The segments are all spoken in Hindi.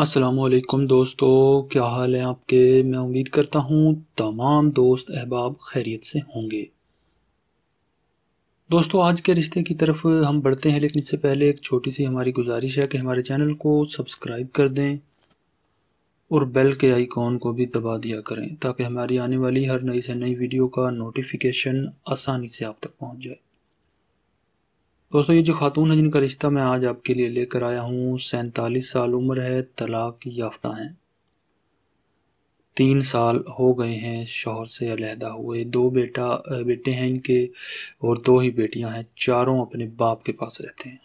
असलकुम दोस्तों क्या हाल है आपके मैं उम्मीद करता हूँ तमाम दोस्त अहबाब खैरियत से होंगे दोस्तों आज के रिश्ते की तरफ हम बढ़ते हैं लेकिन इससे पहले एक छोटी सी हमारी गुजारिश है कि हमारे चैनल को सब्सक्राइब कर दें और बेल के आइकॉन को भी दबा दिया करें ताकि हमारी आने वाली हर नई से नई वीडियो का नोटिफिकेशन आसानी से आप तक पहुँच जाए दोस्तों ये जो खातून है जिनका रिश्ता मैं आज आपके लिए लेकर आया हूँ सैंतालीस साल उम्र है तलाक याफ्ता हैं तीन साल हो गए हैं शोहर से अलहदा हुए दो बेटा बेटे हैं इनके और दो ही बेटियां हैं चारों अपने बाप के पास रहते हैं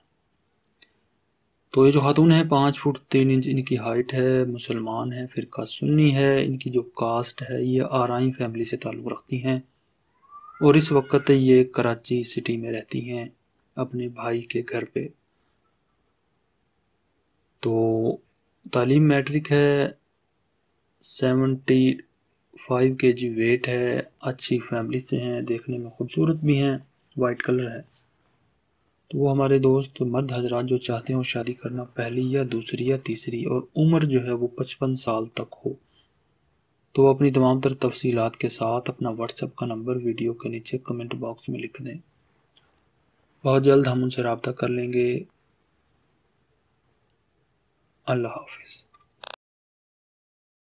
तो ये जो खातून है पाँच फुट तीन इंच इनकी हाइट है मुसलमान है फिरका सुन्नी है इनकी जो कास्ट है ये आरई फैमिली से ताल्लुक़ रखती हैं और इस वक्त ये कराची सिटी में रहती हैं अपने भाई के घर पे तो तालीम मैट्रिक है सेवेंटी फाइव के जी वेट है अच्छी फैमिली से हैं देखने में खूबसूरत भी हैं वाइट कलर है तो वो हमारे दोस्त मर्द हजरात जो चाहते हों शादी करना पहली या दूसरी या तीसरी और उम्र जो है वो पचपन साल तक हो तो अपनी तमाम तर तफसीत के साथ अपना व्हाट्सएप का नंबर वीडियो के नीचे कमेंट बॉक्स में लिख दें बहुत जल्द हम उनसे रबता कर लेंगे अल्लाह हाफिज़